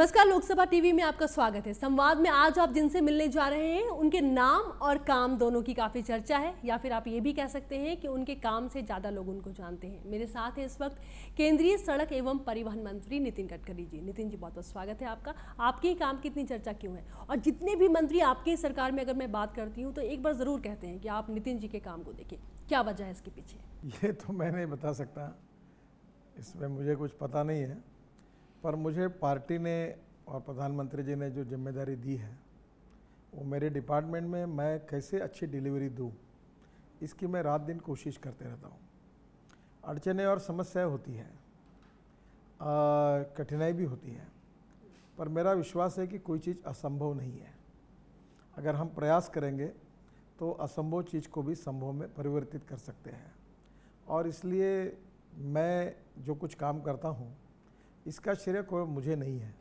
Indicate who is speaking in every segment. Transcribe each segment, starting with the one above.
Speaker 1: नमस्कार लोकसभा टीवी में आपका स्वागत है संवाद में आज आप जिनसे मिलने जा रहे हैं उनके नाम और काम दोनों की काफ़ी चर्चा है या फिर आप ये भी कह सकते हैं कि उनके काम से ज़्यादा लोग उनको जानते हैं मेरे साथ है इस वक्त केंद्रीय सड़क एवं परिवहन मंत्री नितिन गडकरी जी नितिन जी बहुत बहुत स्वागत है आपका आपके ही काम की इतनी चर्चा क्यों है और जितने भी मंत्री आपकी सरकार में अगर मैं बात करती हूँ तो एक बार ज़रूर कहते हैं कि आप नितिन जी के काम को देखें क्या वजह है इसके पीछे
Speaker 2: ये तो मैं नहीं बता सकता इसमें मुझे कुछ पता नहीं है पर मुझे पार्टी ने और प्रधानमंत्री जी ने जो जिम्मेदारी दी है वो मेरे डिपार्टमेंट में मैं कैसे अच्छी डिलीवरी दूँ इसकी मैं रात दिन कोशिश करते रहता हूँ अड़चने और समस्याएं होती हैं कठिनाई भी होती है पर मेरा विश्वास है कि कोई चीज़ असंभव नहीं है अगर हम प्रयास करेंगे तो असंभव चीज़ को भी संभव में परिवर्तित कर सकते हैं और इसलिए मैं जो कुछ काम करता हूँ इसका श्रेय को मुझे नहीं है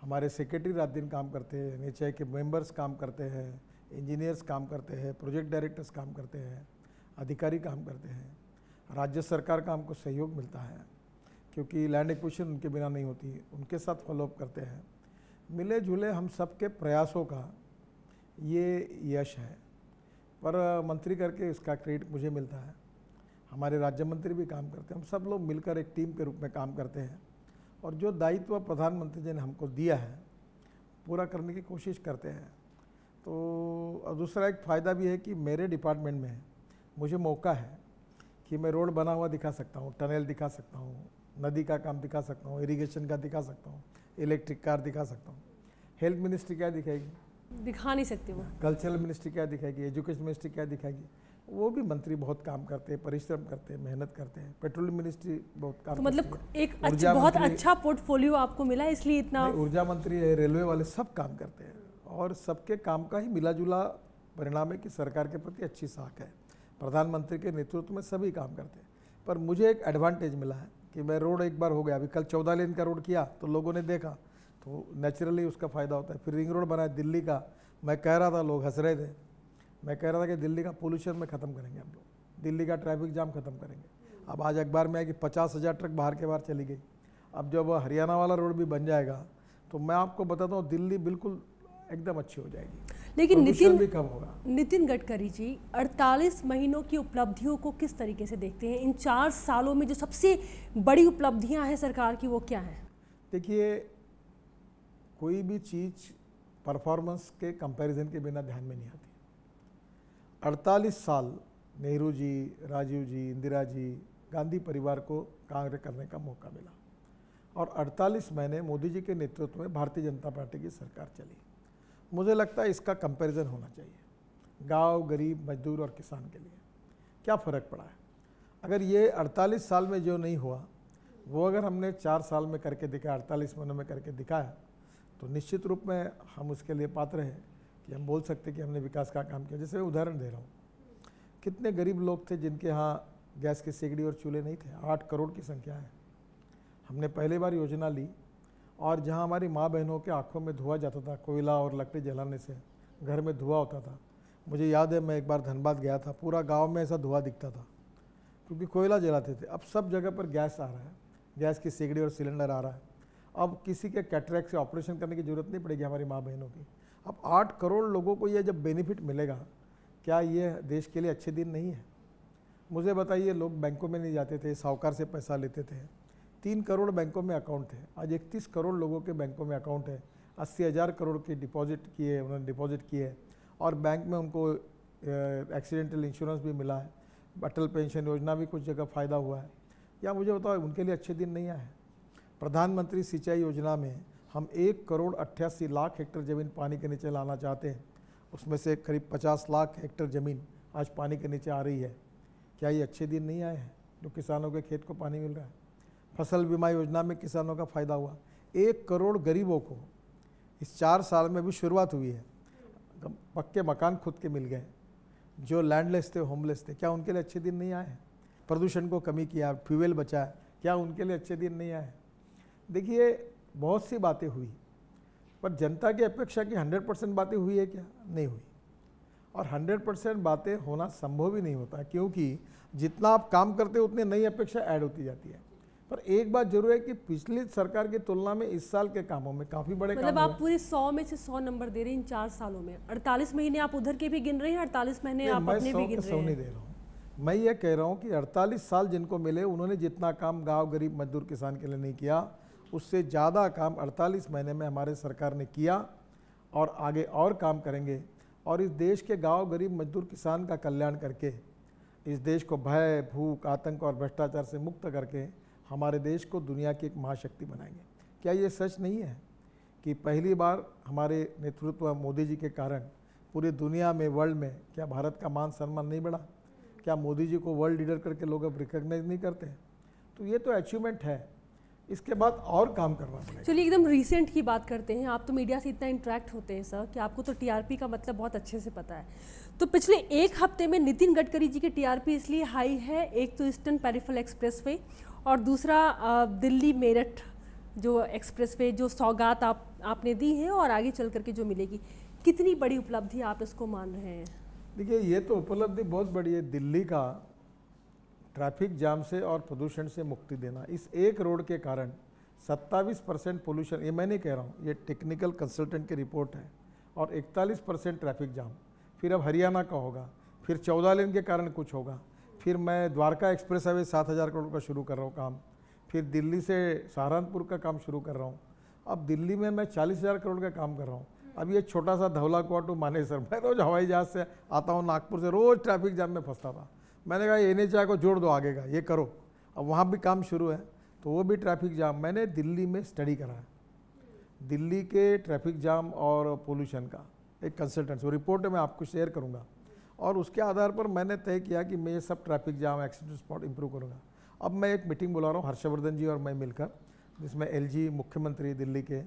Speaker 2: हमारे सेक्रेटरी रात दिन काम करते हैं एन के मेंबर्स काम करते हैं इंजीनियर्स काम करते हैं प्रोजेक्ट डायरेक्टर्स काम करते हैं अधिकारी काम करते हैं राज्य सरकार का हमको सहयोग मिलता है क्योंकि लैंड एक्विशन उनके बिना नहीं होती उनके साथ फॉलोअप करते हैं मिले जुले हम सबके प्रयासों का ये यश है पर मंत्री करके इसका क्रेडिट मुझे मिलता है हमारे राज्य मंत्री भी काम करते हैं हम सब लोग मिलकर एक टीम के रूप में काम करते हैं और जो दायित्व प्रधानमंत्री जी ने हमको दिया है पूरा करने की कोशिश करते हैं तो दूसरा एक फ़ायदा भी है कि मेरे डिपार्टमेंट में मुझे मौका है कि मैं रोड बना हुआ दिखा सकता हूँ टनल दिखा सकता हूँ नदी का काम दिखा सकता हूँ इरिगेशन का दिखा सकता हूँ इलेक्ट्रिक कार दिखा सकता हूँ हेल्थ मिनिस्ट्री क्या दिखाएगी
Speaker 1: दिखा नहीं सकती वो
Speaker 2: कल्चरल मिनिस्ट्री क्या दिखाएगी एजुकेशन मिनिस्ट्री क्या दिखाएगी वो भी मंत्री बहुत काम करते हैं परिश्रम करते हैं मेहनत करते हैं पेट्रोलियम मिनिस्ट्री बहुत काम तो मतलब एक अच्छा, बहुत अच्छा
Speaker 1: पोर्टफोलियो आपको मिला इसलिए इतना
Speaker 2: ऊर्जा मंत्री है रेलवे वाले सब काम करते हैं और सबके काम का ही मिला जुला परिणाम है कि सरकार के प्रति अच्छी साख है प्रधानमंत्री के नेतृत्व में सभी काम करते हैं पर मुझे एक एडवांटेज मिला है कि मैं रोड एक बार हो गया अभी कल चौदह लेन का रोड किया तो लोगों ने देखा तो नेचुरली उसका फ़ायदा होता है फिर रिंग रोड बनाया दिल्ली का मैं कह रहा था लोग हंस रहे थे मैं कह रहा था कि दिल्ली का पोल्यूशन में ख़त्म करेंगे हम लोग दिल्ली का ट्रैफिक जाम ख़त्म करेंगे अब आज अखबार में आया कि पचास हज़ार ट्रक बाहर के बाहर चली गई अब जब हरियाणा वाला रोड भी बन जाएगा तो मैं आपको बताता हूँ दिल्ली बिल्कुल एकदम अच्छी हो जाएगी
Speaker 1: लेकिन नितिन भी कम होगा नितिन गडकरी जी 48 महीनों की उपलब्धियों को किस तरीके से देखते हैं इन चार सालों में जो सबसे बड़ी उपलब्धियां हैं सरकार की वो क्या हैं
Speaker 2: देखिए कोई भी चीज़ परफॉर्मेंस के कंपैरिजन के बिना ध्यान में नहीं आती 48 साल नेहरू जी राजीव जी इंदिरा जी गांधी परिवार को कांग्रेस करने का मौका मिला और 48 महीने मोदी जी के नेतृत्व में भारतीय जनता पार्टी की सरकार चली मुझे लगता है इसका कंपैरिजन होना चाहिए गांव गरीब मजदूर और किसान के लिए क्या फ़र्क पड़ा है अगर ये 48 साल में जो नहीं हुआ वो अगर हमने चार साल में करके दिखाया अड़तालीस महीनों में करके दिखाया तो निश्चित रूप में हम उसके लिए पात्र हैं कि हम बोल सकते कि हमने विकास का काम किया जैसे मैं उदाहरण दे रहा हूँ कितने गरीब लोग थे जिनके यहाँ गैस की सीगड़ी और चूल्हे नहीं थे आठ करोड़ की संख्या है हमने पहली बार योजना ली और जहाँ हमारी माँ बहनों के आँखों में धुआं जाता था कोयला और लकड़ी जलाने से घर में धुआं होता था मुझे याद है मैं एक बार धनबाद गया था पूरा गांव में ऐसा धुआं दिखता था क्योंकि कोयला जलाते थे अब सब जगह पर गैस आ रहा है गैस की सिगड़ी और सिलेंडर आ रहा है अब किसी के कैटरैक से ऑपरेशन करने की ज़रूरत नहीं पड़ेगी हमारी माँ बहनों की अब आठ करोड़ लोगों को यह जब बेनिफिट मिलेगा क्या ये देश के लिए अच्छे दिन नहीं है मुझे बताइए लोग बैंकों में नहीं जाते थे साहूकार से पैसा लेते थे तीन करोड़ बैंकों में अकाउंट थे आज इकतीस करोड़ लोगों के बैंकों में अकाउंट है अस्सी हज़ार करोड़ के डिपॉजिट किए उन्होंने डिपॉजिट किए और बैंक में उनको एक्सीडेंटल इंश्योरेंस भी मिला है अटल पेंशन योजना भी कुछ जगह फ़ायदा हुआ है या मुझे बताओ उनके लिए अच्छे दिन नहीं आए प्रधानमंत्री सिंचाई योजना में हम एक करोड़ अट्ठासी लाख हेक्टर ज़मीन पानी के नीचे लाना चाहते हैं उसमें से करीब पचास लाख हेक्टर ज़मीन आज पानी के नीचे आ रही है क्या ये अच्छे दिन नहीं आए हैं जो किसानों के खेत को पानी मिल रहा है फसल बीमा योजना में किसानों का फ़ायदा हुआ एक करोड़ गरीबों को इस चार साल में भी शुरुआत हुई है पक्के मकान खुद के मिल गए जो लैंडलेस थे होमलेस थे क्या उनके लिए अच्छे दिन नहीं आए हैं प्रदूषण को कमी किया फ्यूवेल बचाया क्या उनके लिए अच्छे दिन नहीं आए देखिए बहुत सी बातें हुई पर जनता की अपेक्षा की 100 परसेंट बातें हुई है क्या नहीं हुई और 100 परसेंट बातें होना संभव ही नहीं होता क्योंकि जितना आप काम करते हो उतनी नई अपेक्षा ऐड होती जाती है पर एक बात जरूर है कि पिछली सरकार की तुलना में इस साल के कामों में काफी बड़े मतलब आप
Speaker 1: पूरे सौ में से सौ नंबर दे रहे हैं इन चार सालों में अड़तालीस महीने आप उधर के भी गिन रहे हैं अड़तालीस महीने आप अपने भी गिन रहे हैं नहीं दे रहा
Speaker 2: हूँ मैं ये कह रहा हूँ कि अड़तालीस साल जिनको मिले उन्होंने जितना काम गाँव गरीब मजदूर किसान के लिए नहीं किया उससे ज़्यादा काम 48 महीने में हमारे सरकार ने किया और आगे और काम करेंगे और इस देश के गांव गरीब मजदूर किसान का कल्याण करके इस देश को भय भूख आतंक और भ्रष्टाचार से मुक्त करके हमारे देश को दुनिया की एक महाशक्ति बनाएंगे क्या ये सच नहीं है कि पहली बार हमारे नेतृत्व मोदी जी के कारण पूरी दुनिया में वर्ल्ड में क्या भारत का मान सम्मान नहीं बढ़ा क्या मोदी जी को वर्ल्ड लीडर करके लोग अब रिकॉग्नाइज नहीं करते तो ये तो अचीवमेंट है इसके बाद और काम करना पड़ेगा
Speaker 1: चलिए एकदम रिसेंट की बात करते हैं आप तो मीडिया से इतना इंटरेक्ट होते हैं सर कि आपको तो टीआरपी का मतलब बहुत अच्छे से पता है तो पिछले एक हफ्ते में नितिन गडकरी जी की टीआरपी इसलिए हाई है एक तो ईस्टर्न पेरिफल एक्सप्रेस वे और दूसरा दिल्ली मेरठ जो एक्सप्रेस वे जो सौगात आप आपने दी है और आगे चल करके जो मिलेगी कितनी बड़ी उपलब्धि आप इसको मान रहे हैं
Speaker 2: देखिए ये तो उपलब्धि बहुत बड़ी है दिल्ली का ट्रैफिक जाम से और प्रदूषण से मुक्ति देना इस एक रोड के कारण 27 परसेंट पोल्यूशन ये मैं नहीं कह रहा हूँ ये टेक्निकल कंसल्टेंट की रिपोर्ट है और 41 परसेंट ट्रैफिक जाम फिर अब हरियाणा का होगा फिर चौदह लेन के कारण कुछ होगा फिर मैं द्वारका एक्सप्रेस हाईवे सात हज़ार करोड़ का शुरू कर रहा हूँ काम फिर दिल्ली से सहारनपुर का काम शुरू कर रहा हूँ अब दिल्ली में मैं चालीस हज़ार करोड़ का काम कर रहा हूँ अब ये छोटा सा धवला कुआ टू मानेसर मैं रोज़ हवाई जहाज़ से आता हूँ नागपुर से रोज़ ट्रैफिक जाम में फंसता था मैंने कहा एन को जोड़ दो आगे का ये करो अब वहाँ भी काम शुरू है तो वो भी ट्रैफिक जाम मैंने दिल्ली में स्टडी करा है दिल्ली के ट्रैफिक जाम और पोल्यूशन का एक कंसल्टेंट वो रिपोर्ट मैं आपको शेयर करूँगा और उसके आधार पर मैंने तय किया कि मैं ये सब traffic jam accident spot improve करूँगा अब मैं एक मीटिंग बुला रहा हूँ हर्षवर्धन जी और मैं मिलकर जिसमें एल मुख्यमंत्री दिल्ली के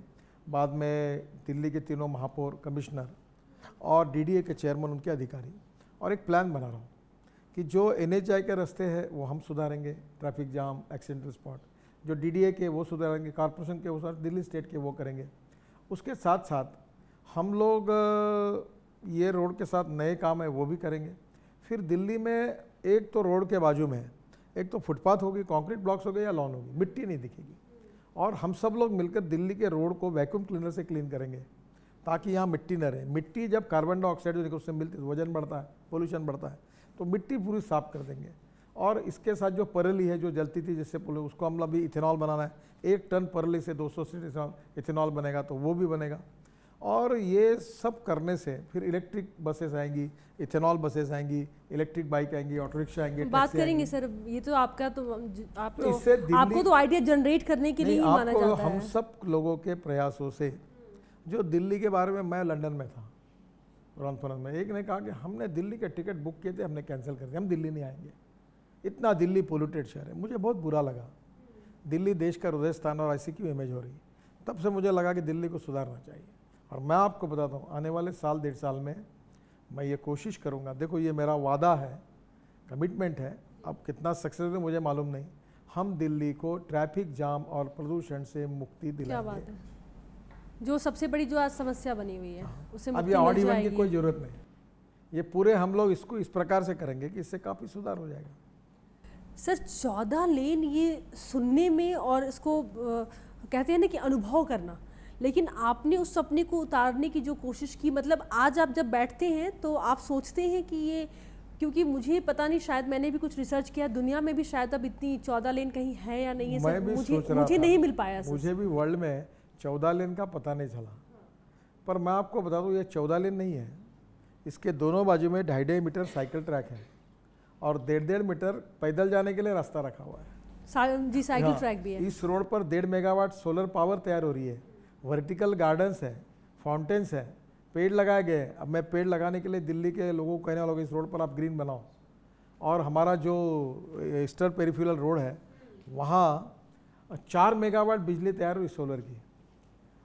Speaker 2: बाद में दिल्ली के तीनों महापौर कमिश्नर और डी के चेयरमैन उनके अधिकारी और एक प्लान बना रहा हूँ कि जो एन के रास्ते हैं वो हम सुधारेंगे ट्रैफिक जाम एक्सीडेंट स्पॉट जो डी के वो सुधारेंगे कॉरपोरेशन के वो सर दिल्ली स्टेट के वो करेंगे उसके साथ साथ हम लोग ये रोड के साथ नए काम है वो भी करेंगे फिर दिल्ली में एक तो रोड के बाजू में एक तो फुटपाथ होगी कंक्रीट ब्लॉक्स हो गए या लॉन होगी मिट्टी नहीं दिखेगी और हम सब लोग मिलकर दिल्ली के रोड को वैक्यूम क्लीनर से क्लीन करेंगे ताकि यहाँ मिट्टी न रहे मिट्टी जब कार्बन डाइऑक्साइड जो उससे मिलती है वजन बढ़ता है पोल्यूशन बढ़ता है तो मिट्टी पूरी साफ कर देंगे और इसके साथ जो परली है जो जलती थी जैसे बोले उसको हम अभी इथेनॉल बनाना है एक टन परली से 200 सौ इथेनॉल बनेगा तो वो भी बनेगा और ये सब करने से फिर इलेक्ट्रिक बसेस आएंगी इथेनॉल बसेस आएंगी इलेक्ट्रिक बाइक आएंगी ऑटो रिक्शा आएंगे बात करेंगे
Speaker 1: सर ये तो आपका तो आप तो, इससे आपको तो आइडिया जनरेट करने के लिए ही माना जाता है हम
Speaker 2: सब लोगों के प्रयासों से जो दिल्ली के बारे में मैं लंदन में था रॉनफोनस में एक ने कहा कि हमने दिल्ली के टिकट बुक किए थे हमने कैंसिल कर दिया हम दिल्ली नहीं आएंगे इतना दिल्ली पोल्यूटेड शहर है मुझे बहुत बुरा लगा दिल्ली देश का हृदय स्थान और ऐसी क्यों इमेज हो रही तब से मुझे लगा कि दिल्ली को सुधारना चाहिए और मैं आपको बताता हूँ आने वाले साल डेढ़ साल में मैं ये कोशिश करूँगा देखो ये मेरा वादा है कमिटमेंट है अब कितना सक्सेस मुझे मालूम नहीं हम दिल्ली को ट्रैफिक जाम और प्रदूषण से मुक्ति दिलाएंगे
Speaker 1: जो सबसे बड़ी जो आज समस्या बनी हुई है हाँ। उससे अब ये ऑड इवन की कोई
Speaker 2: ज़रूरत नहीं ये पूरे हम लोग इसको इस प्रकार से करेंगे कि इससे काफ़ी सुधार हो जाएगा
Speaker 1: सर चौदह लेन ये सुनने में और इसको कहते हैं ना कि अनुभव करना लेकिन आपने उस सपने को उतारने की जो कोशिश की मतलब आज आप जब बैठते हैं तो आप सोचते हैं कि ये क्योंकि मुझे पता नहीं शायद मैंने भी कुछ रिसर्च किया दुनिया में भी शायद अब इतनी चौदह लेन कहीं है या नहीं है सर, मुझे मुझे नहीं मिल पाया सर। मुझे
Speaker 2: भी वर्ल्ड में चौदह लेन का पता नहीं चला पर मैं आपको बता दूँ ये चौदह लेन नहीं है इसके दोनों बाजू में ढाई ढाई मीटर साइकिल ट्रैक है और डेढ़ डेढ़ मीटर पैदल जाने के लिए रास्ता रखा हुआ है
Speaker 1: जी साइकिल हाँ, ट्रैक भी है इस
Speaker 2: रोड पर डेढ़ मेगावाट सोलर पावर तैयार हो रही है वर्टिकल गार्डन्स है फाउंटेन्स है पेड़ लगाए गए अब मैं पेड़ लगाने के लिए दिल्ली के लोगों को कहने वाला इस रोड पर आप ग्रीन बनाओ और हमारा जो ईस्टर पेरीफ्यूरल रोड है वहाँ चार मेगावाट बिजली तैयार हुई सोलर की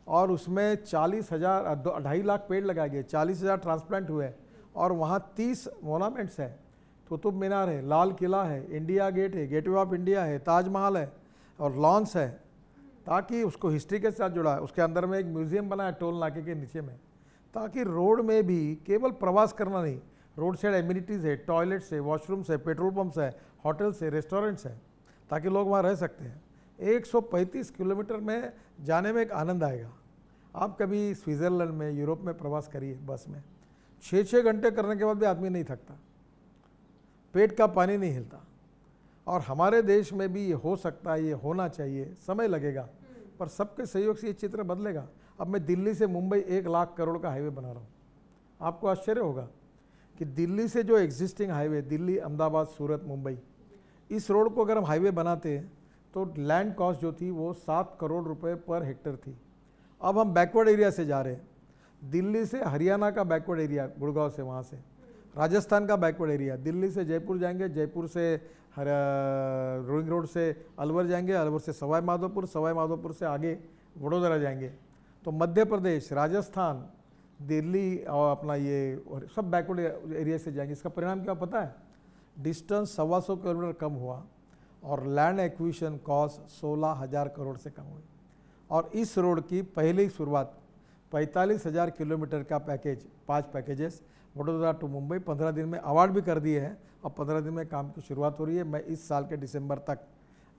Speaker 2: और उसमें चालीस हज़ार ढाई लाख पेड़ लगाए गए चालीस हज़ार ट्रांसप्लांट हुए और वहाँ तीस मोनामेंट्स हैं कुतुब मीनार है लाल किला है इंडिया गेट है गेट ऑफ इंडिया है ताजमहल है और लॉन्स है ताकि उसको हिस्ट्री के साथ जुड़ा है उसके अंदर में एक म्यूज़ियम बना है टोल नाके के नीचे में ताकि रोड में भी केवल प्रवास करना नहीं रोड साइड एम्यूनिटीज़ है टॉयलेट्स है वॉशरूम्स है पेट्रोल पम्प्स है होटल्स है रेस्टोरेंट्स हैं ताकि लोग वहाँ रह सकते हैं 135 किलोमीटर में जाने में एक आनंद आएगा आप कभी स्विट्ज़रलैंड में यूरोप में प्रवास करिए बस में छः छः घंटे करने के बाद भी आदमी नहीं थकता पेट का पानी नहीं हिलता और हमारे देश में भी ये हो सकता है ये होना चाहिए समय लगेगा हम्म। पर सबके सहयोग से ये चित्र बदलेगा अब मैं दिल्ली से मुंबई एक लाख करोड़ का हाईवे बना रहा हूँ आपको आश्चर्य होगा कि दिल्ली से जो एग्जिस्टिंग हाईवे दिल्ली अहमदाबाद सूरत मुंबई इस रोड को अगर हम हाईवे बनाते हैं तो लैंड कॉस्ट जो थी वो सात करोड़ रुपए पर हेक्टर थी अब हम बैकवर्ड एरिया से जा रहे हैं दिल्ली से हरियाणा का बैकवर्ड एरिया गुड़गांव से वहाँ से राजस्थान का बैकवर्ड एरिया दिल्ली से जयपुर जाएंगे जयपुर से रोइंग रोड से अलवर जाएंगे अलवर से सवाई माधोपुर सवाई माधोपुर से आगे वडोदरा जाएंगे तो मध्य प्रदेश राजस्थान दिल्ली और अपना ये और सब बैकवर्ड एरिया से जाएंगे इसका परिणाम क्या पता है डिस्टेंस सवा सौ किलोमीटर कम हुआ और लैंड एक्विशन कॉस्ट सोलह हज़ार करोड़ से कम हुई और इस रोड की पहली शुरुआत पैंतालीस हज़ार किलोमीटर का पैकेज पांच पैकेजेस वडोदरा टू मुंबई पंद्रह दिन में अवार्ड भी कर दिए हैं और पंद्रह दिन में काम की शुरुआत हो रही है मैं इस साल के दिसंबर तक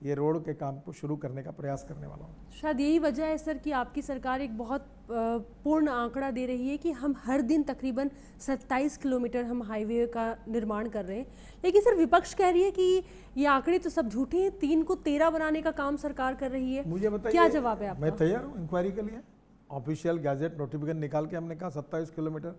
Speaker 2: ये रोड के काम को
Speaker 1: शुरू करने का प्रयास करने वाला हूँ शायद यही वजह है सर कि आपकी सरकार एक बहुत पूर्ण आंकड़ा दे रही है कि हम हर दिन तकरीबन 27 किलोमीटर हम हाईवे का निर्माण कर रहे हैं लेकिन सर विपक्ष कह रही है कि ये आंकड़े तो सब झूठे हैं तीन को तेरह बनाने का काम सरकार कर रही है मुझे बताइए क्या जवाब है आपका? मैं तैयार हूँ
Speaker 2: इंक्वायरी के लिए ऑफिशियल गैजेट नोटिफिकेशन निकाल के हमने कहा सत्ताईस किलोमीटर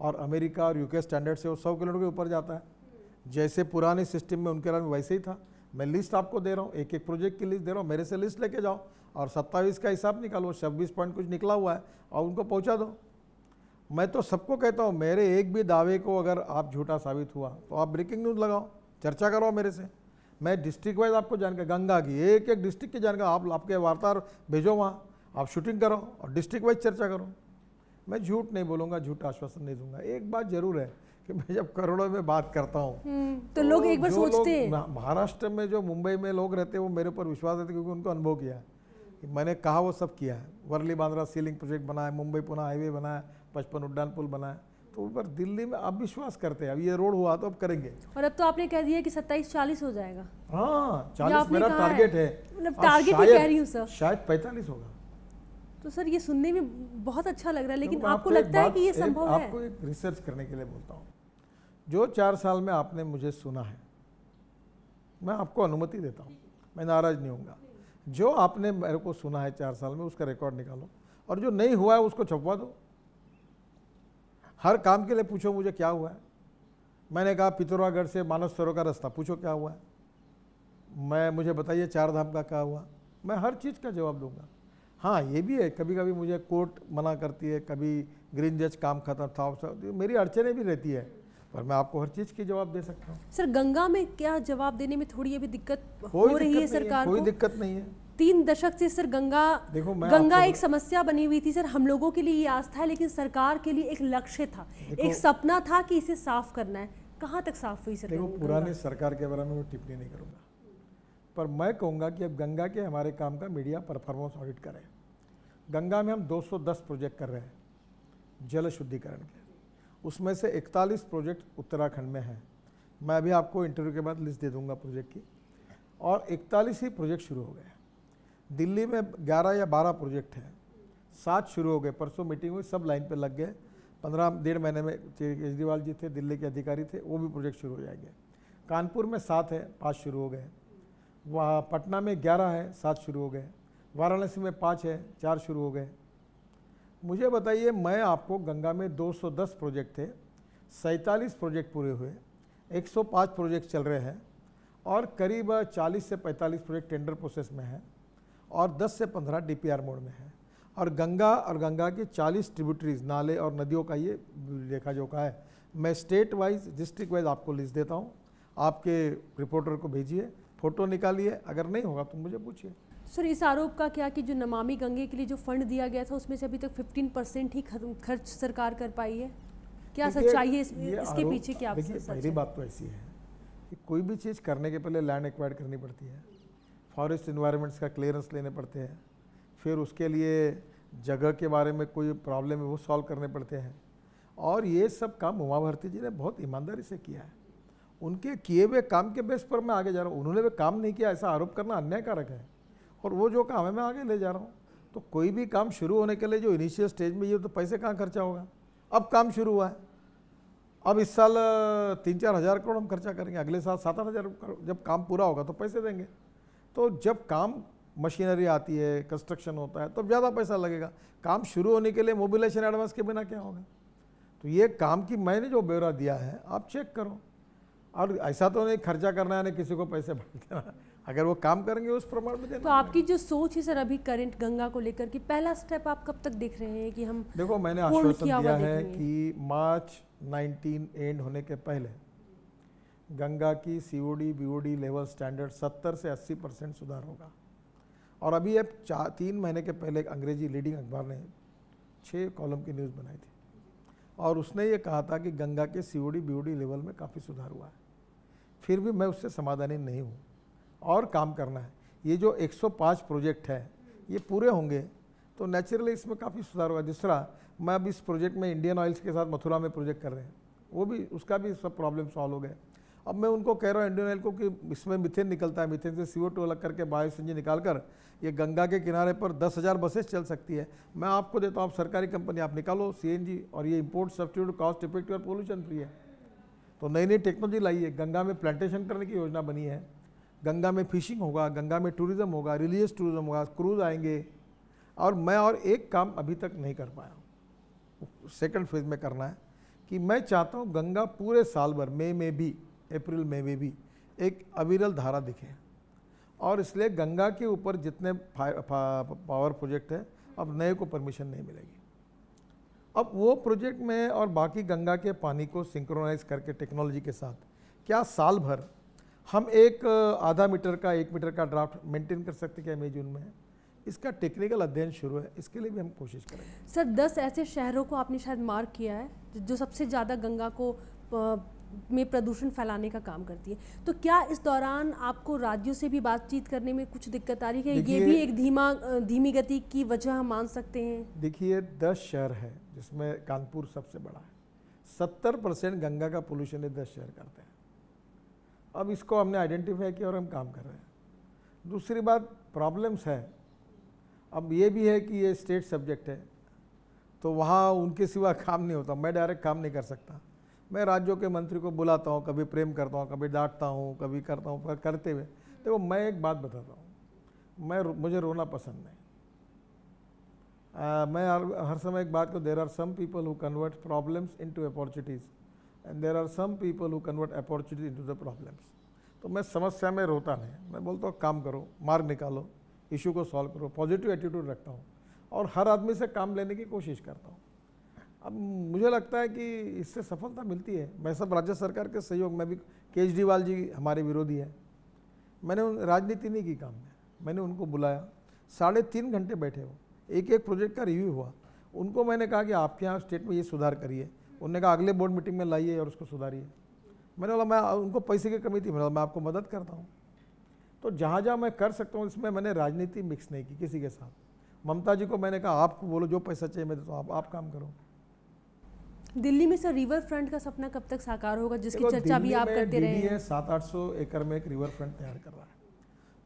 Speaker 2: और अमेरिका और यूके स्टैंडर्ड से वो सौ किलोमीटर के ऊपर जाता है जैसे पुराने सिस्टम में उनके राम वैसे ही था मैं लिस्ट आपको दे रहा हूँ एक एक प्रोजेक्ट की लिस्ट दे रहा हूँ मेरे से लिस्ट लेके जाओ और सत्ताईस का हिसाब निकालो छब्बीस पॉइंट कुछ निकला हुआ है और उनको पहुँचा दो मैं तो सबको कहता हूँ मेरे एक भी दावे को अगर आप झूठा साबित हुआ तो आप ब्रेकिंग न्यूज़ लगाओ चर्चा करो मेरे से मैं डिस्ट्रिक्ट वाइज आपको जानकारी गंगा की एक एक डिस्ट्रिक्ट की जानकारी आप आपके वार्ता भेजो वहाँ आप शूटिंग करो और डिस्ट्रिक्ट वाइज चर्चा करो मैं झूठ नहीं बोलूँगा झूठा आश्वासन नहीं दूंगा एक बात ज़रूर है कि मैं जब करोड़ों में बात करता हूँ
Speaker 1: तो, तो लोग तो एक बार सोचते हैं
Speaker 2: महाराष्ट्र में जो मुंबई में लोग रहते हैं वो मेरे ऊपर विश्वास रहते क्योंकि उनको अनुभव किया है मैंने कहा वो सब किया है वर्ली बांद्रा सीलिंग प्रोजेक्ट बनाया मुंबई पुनः हाईवे बनाया पचपन उड्डान पुल बनाया तो ऊपर दिल्ली में अब विश्वास करते हैं अब ये रोड हुआ तो अब करेंगे
Speaker 1: और अब तो आपने कह दिया कि सत्ताईस चालीस हो जाएगा
Speaker 2: हाँ चालीस मेरा टारगेट है
Speaker 1: टारगेट मतलब तो कह रही सर
Speaker 2: शायद पैंतालीस होगा
Speaker 1: तो सर ये सुनने में बहुत अच्छा लग रहा है लेकिन आपको, आपको लगता है कि ये संभव है आपको एक
Speaker 2: रिसर्च करने के लिए बोलता हूँ जो चार साल में आपने मुझे सुना है मैं आपको अनुमति देता हूँ मैं नाराज़ नहीं होऊंगा जो आपने मेरे को सुना है चार साल में उसका रिकॉर्ड निकालो और जो नहीं हुआ है उसको छपवा दो हर काम के लिए पूछो मुझे क्या हुआ है मैंने कहा पितौरागढ़ से मानस सरोवर का रास्ता पूछो क्या हुआ है मैं मुझे बताइए चार धाम का क्या हुआ मैं हर चीज़ का जवाब दूंगा हाँ ये भी है कभी कभी मुझे कोर्ट मना करती है कभी ग्रीन जज काम खत्म था मेरी अड़चने भी रहती है पर मैं आपको हर चीज के जवाब दे सकता हूँ
Speaker 1: सर गंगा में क्या जवाब देने में थोड़ी अभी दिक्कत हो रही है सरकार कोई दिक्कत नहीं है तीन दशक से सर गंगा देखो मैं गंगा एक समस्या बनी हुई थी सर हम लोगों के लिए ये आस्था है लेकिन सरकार के लिए एक लक्ष्य था एक सपना था कि इसे साफ करना है कहाँ तक साफ हुई सर देखो पुराने
Speaker 2: सरकार के बारे में मैं टिप्पणी नहीं करूँगा पर मैं कहूँगा कि अब गंगा के हमारे काम का मीडिया परफॉर्मेंस ऑडिट करें गंगा में हम 210 प्रोजेक्ट कर रहे हैं जल शुद्धिकरण के उसमें से इकतालीस प्रोजेक्ट उत्तराखंड में हैं मैं अभी आपको इंटरव्यू के बाद लिस्ट दे दूंगा प्रोजेक्ट की और इकतालीस ही प्रोजेक्ट शुरू हो गए दिल्ली में ग्यारह या बारह प्रोजेक्ट हैं सात शुरू हो गए परसों मीटिंग हुई सब लाइन पर लग गए पंद्रह डेढ़ महीने में केजरीवाल जी थे दिल्ली के अधिकारी थे वो भी प्रोजेक्ट शुरू हो जाएंगे कानपुर में सात है पाँच शुरू हो गए वहाँ पटना में ग्यारह है सात शुरू हो गए वाराणसी में पाँच है चार शुरू हो गए मुझे बताइए मैं आपको गंगा में 210 प्रोजेक्ट थे सैंतालीस प्रोजेक्ट पूरे हुए 105 प्रोजेक्ट चल रहे हैं और करीब 40 से 45 प्रोजेक्ट टेंडर प्रोसेस में हैं और 10 से 15 डीपीआर मोड में है और गंगा और गंगा के 40 ट्रिब्यूटरीज नाले और नदियों का ये लेखा जोखा है मैं स्टेट वाइज डिस्ट्रिक्ट वाइज आपको लिस्ट देता हूँ आपके रिपोर्टर को भेजिए फ़ोटो निकालिए अगर नहीं होगा तो मुझे पूछिए
Speaker 1: सर इस आरोप का क्या कि जो नमामि गंगे के लिए जो फंड दिया गया था उसमें से अभी तक 15 परसेंट ही खर्च सरकार कर पाई है क्या सच्चाई है इसमें इसके पीछे क्या पहली
Speaker 2: बात तो ऐसी है कि कोई भी चीज़ करने के पहले लैंड एक्वायर करनी पड़ती है फॉरेस्ट इन्वायरमेंट्स का क्लियरेंस लेने पड़ते हैं फिर उसके लिए जगह के बारे में कोई प्रॉब्लम है वो सॉल्व करने पड़ते हैं और ये सब काम उमा भारती जी ने बहुत ईमानदारी से किया है उनके किए हुए काम के बेस पर मैं आगे जा रहा हूँ उन्होंने वे काम नहीं किया ऐसा आरोप करना अन्यायकारक है और वो जो काम है मैं आगे ले जा रहा हूँ तो कोई भी काम शुरू होने के लिए जो इनिशियल स्टेज में ये तो पैसे कहाँ खर्चा होगा अब काम शुरू हुआ है अब इस साल तीन चार हज़ार करोड़ हम खर्चा करेंगे अगले साल सात आठ हज़ार जब काम पूरा होगा तो पैसे देंगे तो जब काम मशीनरी आती है कंस्ट्रक्शन होता है तब तो ज़्यादा पैसा लगेगा काम शुरू होने के लिए मोबिलाइजेशन एडवांस के बिना क्या होगा तो ये काम की मैंने जो ब्यौरा दिया है आप चेक करो और ऐसा तो नहीं खर्चा करना है ना किसी को पैसे भर देना अगर वो काम करेंगे उस प्रमाण में तो आपकी
Speaker 1: जो सोच है सर अभी करंट गंगा को लेकर कि पहला स्टेप आप कब तक देख रहे हैं कि हम
Speaker 2: देखो मैंने आश्वासन दिया है कि मार्च 19 एंड होने के पहले गंगा की सीओडी बीओडी लेवल स्टैंडर्ड 70 से 80 परसेंट सुधार होगा और अभी अब चार तीन महीने के पहले एक अंग्रेजी लीडिंग अखबार ने छः कॉलम की न्यूज़ बनाई थी और उसने ये कहा था कि गंगा के सीओडी बीओडी लेवल में काफ़ी सुधार हुआ है फिर भी मैं उससे समाधानी नहीं हूँ और काम करना है ये जो 105 प्रोजेक्ट है ये पूरे होंगे तो नेचुरली इसमें काफ़ी सुधार होगा दूसरा मैं अब इस प्रोजेक्ट में इंडियन ऑयल्स के साथ मथुरा में प्रोजेक्ट कर रहे हैं वो भी उसका भी सब प्रॉब्लम सॉल्व हो गया अब मैं उनको कह रहा हूँ इंडियन ऑयल को कि इसमें मिथेन निकलता है मिथेन से सी ओ अलग करके बायो सीएनजी निकाल कर ये गंगा के किनारे पर दस हज़ार बसेस चल सकती है मैं आपको देता हूँ आप सरकारी कंपनी आप निकालो सीएनजी और ये इम्पोर्ट सब्सिट्यूट कॉस्ट इफेक्टिव और पोल्यूशन फ्री है तो नई नई टेक्नोलॉजी लाई है गंगा में प्लांटेशन करने की योजना बनी है गंगा में फिशिंग होगा गंगा में टूरिज़्म होगा रिलीजियस टूरिज़्म होगा क्रूज आएंगे और मैं और एक काम अभी तक नहीं कर पाया हूँ सेकेंड फेज में करना है कि मैं चाहता हूँ गंगा पूरे साल भर मई में भी अप्रैल मई में भी एक अविरल धारा दिखे और इसलिए गंगा के ऊपर जितने पावर प्रोजेक्ट हैं अब नए को परमिशन नहीं मिलेगी अब वो प्रोजेक्ट में और बाकी गंगा के पानी को सिंक्रोनाइज करके टेक्नोलॉजी के साथ क्या साल भर हम एक आधा मीटर का एक मीटर का ड्राफ्ट मेंटेन कर सकते क्या मई जून में इसका टेक्निकल अध्ययन शुरू है इसके लिए भी हम कोशिश करें
Speaker 1: सर दस ऐसे शहरों को आपने शायद मार्क किया है जो सबसे ज़्यादा गंगा को में प्रदूषण फैलाने का काम करती है तो क्या इस दौरान आपको राज्यों से भी बातचीत करने में कुछ दिक्कत आ रही है ये भी एक धीमा धीमी गति की वजह हम मान सकते हैं
Speaker 2: देखिए दस शहर है जिसमें कानपुर सबसे बड़ा है सत्तर परसेंट गंगा का पोल्यूशन ये दस शहर करते हैं अब इसको हमने आइडेंटिफाई किया और हम काम कर रहे हैं दूसरी बात प्रॉब्लम्स है अब ये भी है कि ये स्टेट सब्जेक्ट है तो वहाँ उनके सिवा काम नहीं होता मैं डायरेक्ट काम नहीं कर सकता मैं राज्यों के मंत्री को बुलाता हूँ कभी प्रेम करता हूँ कभी डांटता हूँ कभी करता हूँ करते हुए देखो मैं एक बात बताता हूँ मैं मुझे रोना पसंद नहीं आ, मैं हर, हर समय एक बात को there are some people who convert problems into opportunities and there are some people who convert opportunity into the problems तो मैं समस्या में रोता नहीं मैं बोलता हूँ काम करो मार्ग निकालो इशू को सॉल्व करो पॉजिटिव एटीट्यूड रखता हूँ और हर आदमी से काम लेने की कोशिश करता हूँ अब मुझे लगता है कि इससे सफलता मिलती है मैं सब राज्य सरकार के सहयोग में भी केजरीवाल जी हमारे विरोधी हैं मैंने उन राजनीति नहीं की काम में मैंने उनको बुलाया साढ़े तीन घंटे बैठे हो एक एक प्रोजेक्ट का रिव्यू हुआ उनको मैंने कहा कि आपके यहाँ स्टेट में ये सुधार करिए उन्होंने कहा अगले बोर्ड मीटिंग में लाइए और उसको सुधारिए मैंने बोला मैं उनको पैसे की कमी थी मैंने मैं आपको मदद करता हूँ तो जहाँ जहाँ मैं कर सकता हूँ इसमें मैंने राजनीति मिक्स नहीं की किसी के साथ ममता जी को मैंने कहा आपको बोलो जो पैसा चाहिए मैं देता हूँ आप, आप काम करो
Speaker 1: दिल्ली में सर रिवर फ्रंट का सपना कब तक साकार होगा जिसकी चर्चा भी आप करते रहे हैं
Speaker 2: सात आठ सौ एकड़ में एक रिवर फ्रंट तैयार कर रहा है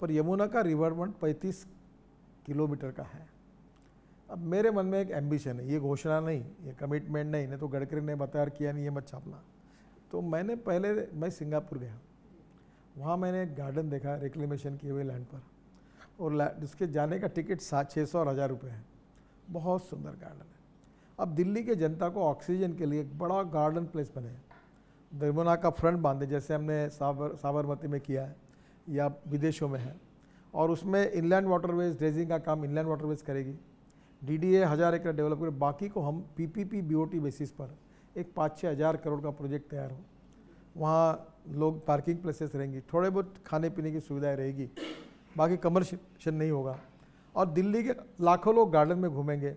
Speaker 2: पर यमुना का रिवर फ्रंट पैंतीस किलोमीटर का है अब मेरे मन में एक एम्बिशन है ये घोषणा नहीं ये कमिटमेंट नहीं नहीं तो गडकरी ने बताया किया नहीं ये मत छापना तो मैंने पहले मैं सिंगापुर गया वहाँ मैंने एक गार्डन देखा रिक्लेमेशन किए हुए लैंड पर और जिसके जाने का टिकट सात छः सौ और हज़ार रुपये है बहुत सुंदर गार्डन है अब दिल्ली के जनता को ऑक्सीजन के लिए एक बड़ा गार्डन प्लेस बने दरमुना का फ्रंट बांधे जैसे हमने साबर साबरमती में किया है या विदेशों में है और उसमें इनलैंड वाटरवेज ड्रेजिंग का काम इनलैंड वाटरवेज करेगी डी डी ए हज़ार एकड़ डेवलप करें बाकी को हम P P P B O T basis पर एक पाँच छः हज़ार करोड़ का प्रोजेक्ट तैयार हो वहाँ लोग पार्किंग प्लेसेस रहेंगी थोड़े बहुत खाने पीने की सुविधाएं रहेगी बाकी कमर्शन नहीं होगा और दिल्ली के लाखों लोग गार्डन में घूमेंगे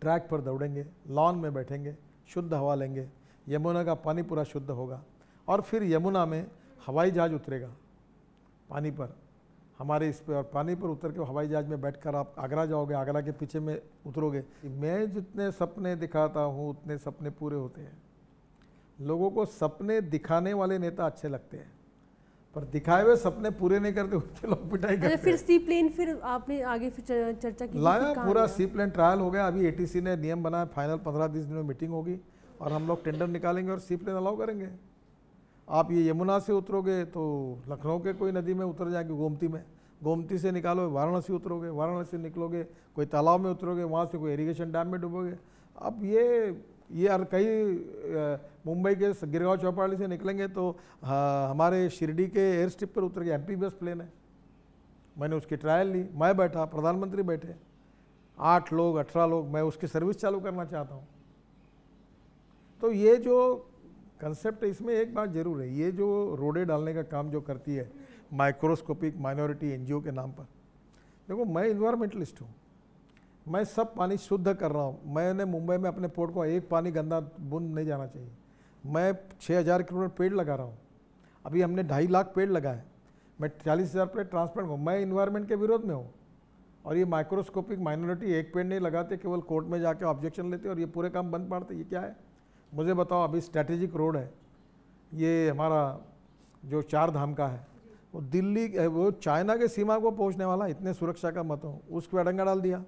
Speaker 2: ट्रैक पर दौड़ेंगे लॉन में बैठेंगे शुद्ध हवा लेंगे यमुना का पानी पूरा शुद्ध होगा और फिर यमुना में हवाई जहाज़ उतरेगा पानी पर हमारे इस पर पानी पर उतर के हवाई जहाज में बैठकर आप आगरा जाओगे आगरा के पीछे में उतरोगे मैं जितने सपने दिखाता हूँ उतने सपने पूरे होते हैं लोगों को सपने दिखाने वाले नेता अच्छे लगते हैं पर दिखाए हुए सपने पूरे नहीं करते उतने लोग पिटाई अच्छा, करते फिर सी
Speaker 1: प्लेन फिर आपने आगे फिर चर्चा की लाया पूरा
Speaker 2: सी प्लेन ट्रायल हो गया अभी ए ने नियम बनाया फाइनल पंद्रह बीस दिन में मीटिंग होगी और हम लोग टेंडर निकालेंगे और सी प्लेन अलाउ करेंगे आप ये यमुना से उतरोगे तो लखनऊ के कोई नदी में उतर जाएंगे गोमती में गोमती से निकालोगे वाराणसी उतरोगे वाराणसी से निकलोगे कोई तालाब में उतरोगे वहाँ से कोई इरीगेशन डैम में डूबोगे अब ये ये और कई मुंबई के गिरगांव चौपाली से निकलेंगे तो आ, हमारे शिरडी के एयर स्ट्रिप पर उतर गए एम बस प्लेन है मैंने उसकी ट्रायल ली मैं बैठा प्रधानमंत्री बैठे आठ लोग अठारह लोग मैं उसकी सर्विस चालू करना चाहता हूँ तो ये जो कंसेप्ट इसमें एक बात जरूर है ये जो रोडे डालने का काम जो करती है माइक्रोस्कोपिक माइनॉरिटी एनजीओ के नाम पर देखो मैं इन्वायरमेंटलिस्ट हूँ मैं सब पानी शुद्ध कर रहा हूँ मैंने मुंबई में अपने पोर्ट को एक पानी गंदा बुंद नहीं जाना चाहिए मैं 6000 किलोमीटर पेड़ लगा रहा हूँ अभी हमने ढाई लाख पेड़ लगाए मैं चालीस हज़ार पेड़ ट्रांसप्लांट हूँ मैं इन्वायरमेंट के विरोध में हूँ और ये माइक्रोस्कोपिक माइनॉरिटी एक पेड़ नहीं लगाते केवल कोर्ट में जाकर ऑब्जेक्शन लेते और ये पूरे काम बंद पाड़ते ये क्या है मुझे बताओ अभी स्ट्रैटेजिक रोड है ये हमारा जो चार धाम का है वो दिल्ली वो चाइना के सीमा को पहुंचने वाला इतने सुरक्षा का मत हो उसको अडंगा डाल दिया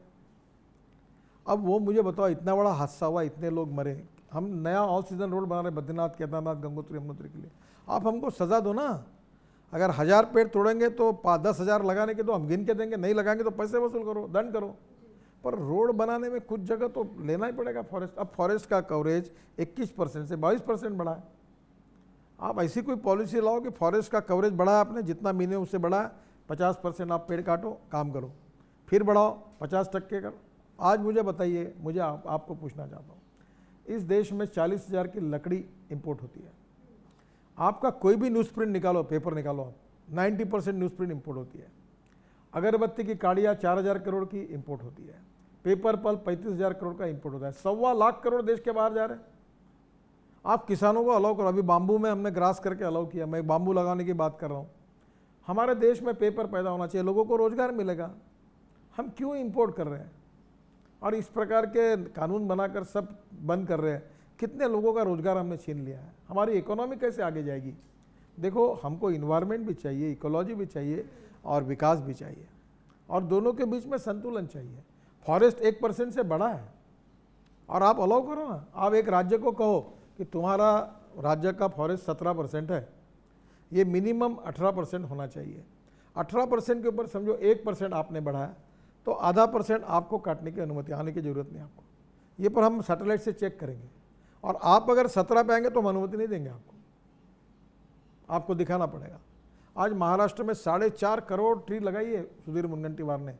Speaker 2: अब वो मुझे बताओ इतना बड़ा हादसा हुआ इतने लोग मरे हम नया ऑल सीजन रोड बना रहे बद्रीनाथ केदारनाथ गंगोत्री यमुनोत्री के लिए आप हमको सज़ा दो ना अगर हज़ार पेड़ तोड़ेंगे तो दस हज़ार लगाने के तो हम गिन के देंगे नहीं लगाएंगे तो पैसे वसूल करो दंड करो पर रोड बनाने में कुछ जगह तो लेना ही पड़ेगा फॉरेस्ट अब फॉरेस्ट का कवरेज 21 परसेंट से 22 परसेंट बढ़ा है आप ऐसी कोई पॉलिसी लाओ कि फॉरेस्ट का कवरेज बढ़ा आपने जितना मिनिमम उससे बढ़ा पचास परसेंट आप पेड़ काटो काम करो फिर बढ़ाओ पचास टक्के करो आज मुझे बताइए मुझे आप, आपको पूछना चाहता हूँ इस देश में चालीस हज़ार की लकड़ी इम्पोर्ट होती है आपका कोई भी न्यूज़ प्रिंट निकालो पेपर निकालो आप ninety percent news print import होती है अगरबत्ती की काड़ियाँ चार हज़ार करोड़ की इम्पोर्ट होती है पेपर पल पैंतीस हज़ार करोड़ का इम्पोर्ट होता है सवा लाख करोड़ देश के बाहर जा रहे हैं आप किसानों को अलाउ करो अभी बाम्बू में हमने ग्रास करके अलाउ किया मैं बाम्बू लगाने की बात कर रहा हूँ हमारे देश में पेपर पैदा होना चाहिए लोगों को रोज़गार मिलेगा हम क्यों इम्पोर्ट कर रहे हैं और इस प्रकार के कानून बनाकर सब बंद कर रहे हैं कितने लोगों का रोज़गार हमने छीन लिया है हमारी इकोनॉमी कैसे आगे जाएगी देखो हमको इन्वायरमेंट भी चाहिए इकोलॉजी भी चाहिए और विकास भी चाहिए और दोनों के बीच में संतुलन चाहिए फॉरेस्ट एक परसेंट से बड़ा है और आप अलाउ करो ना आप एक राज्य को कहो कि तुम्हारा राज्य का फॉरेस्ट सत्रह परसेंट है ये मिनिमम अठारह परसेंट होना चाहिए अठारह परसेंट के ऊपर समझो एक परसेंट आपने बढ़ाया तो आधा परसेंट आपको काटने की अनुमति आने की ज़रूरत नहीं आपको ये पर हम सैटेलाइट से चेक करेंगे और आप अगर सत्रह पे आएंगे तो हम अनुमति नहीं देंगे आपको आपको दिखाना पड़ेगा आज महाराष्ट्र में साढ़े चार करोड़ ट्री लगाई है सुधीर मुनगंटीवार ने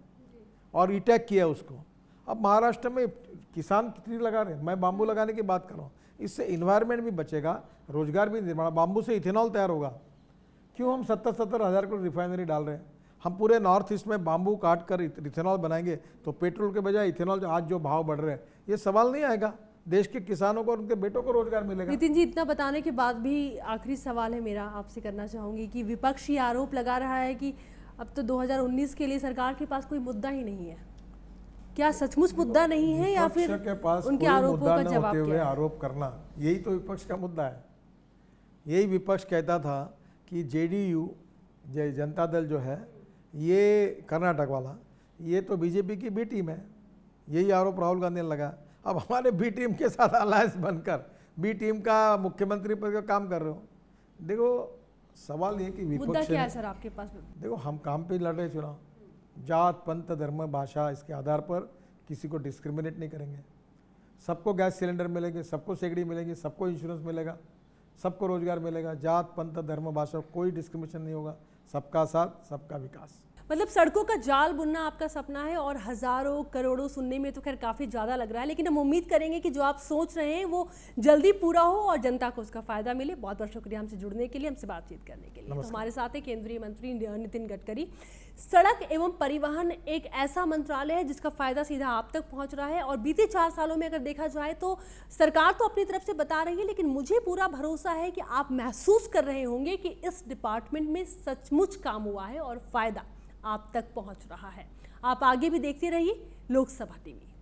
Speaker 2: और इटैक किया उसको अब महाराष्ट्र में किसान कितनी लगा रहे हैं मैं बाम्बू लगाने की बात कर रहा हूँ इससे इन्वायरमेंट भी बचेगा रोजगार भी निर्माण बाम्बू से इथेनॉल तैयार होगा क्यों हम सत्तर सत्तर हज़ार करोड़ रिफाइनरी डाल रहे हैं हम पूरे नॉर्थ ईस्ट में बाम्बू काट कर इथेनॉल बनाएंगे तो पेट्रोल के बजाय इथेनॉल आज जो भाव बढ़ रहे हैं ये सवाल नहीं आएगा देश के किसानों को और उनके बेटों को रोजगार मिलेगा नितिन
Speaker 1: जी इतना बताने के बाद भी आखिरी सवाल है मेरा आपसे करना चाहूंगी कि विपक्ष ये आरोप लगा रहा है कि अब तो 2019 के लिए सरकार के पास कोई मुद्दा ही नहीं है क्या सचमुच मुद्दा नहीं है या फिर के पास उनके आरोपों का जवाब हुए
Speaker 2: आरोप करना यही तो विपक्ष का मुद्दा है यही विपक्ष कहता था कि जेडीयू यू जनता दल जो है ये कर्नाटक वाला ये तो बीजेपी की बी टीम है यही आरोप राहुल गांधी ने लगा अब हमारे बी टीम के साथ अलायंस बनकर बी टीम का मुख्यमंत्री पद का काम कर रहे हो देखो सवाल ये कि विपक्ष क्या है सर आपके पास देखो हम काम पे लड़ रहे चुनाव जात पंथ धर्म भाषा इसके आधार पर किसी को डिस्क्रिमिनेट नहीं करेंगे सबको गैस सिलेंडर मिलेंगे सबको सेगड़ी मिलेंगे सबको इंश्योरेंस मिलेगा सबको रोजगार मिलेगा जात पंथ धर्म भाषा कोई डिस्क्रिमिनेशन नहीं होगा सबका साथ सबका विकास
Speaker 1: मतलब सड़कों का जाल बुनना आपका सपना है और हज़ारों करोड़ों सुनने में तो खैर काफ़ी ज़्यादा लग रहा है लेकिन हम उम्मीद करेंगे कि जो आप सोच रहे हैं वो जल्दी पूरा हो और जनता को उसका फ़ायदा मिले बहुत बहुत शुक्रिया हमसे जुड़ने के लिए हमसे बातचीत करने के लिए तो हमारे साथ है केंद्रीय मंत्री नितिन गडकरी सड़क एवं परिवहन एक ऐसा मंत्रालय है जिसका फ़ायदा सीधा आप तक पहुँच रहा है और बीते चार सालों में अगर देखा जाए तो सरकार तो अपनी तरफ से बता रही है लेकिन मुझे पूरा भरोसा है कि आप महसूस कर रहे होंगे कि इस डिपार्टमेंट में सचमुच काम हुआ है और फ़ायदा आप तक पहुंच रहा है आप आगे भी देखते रहिए लोकसभा टीवी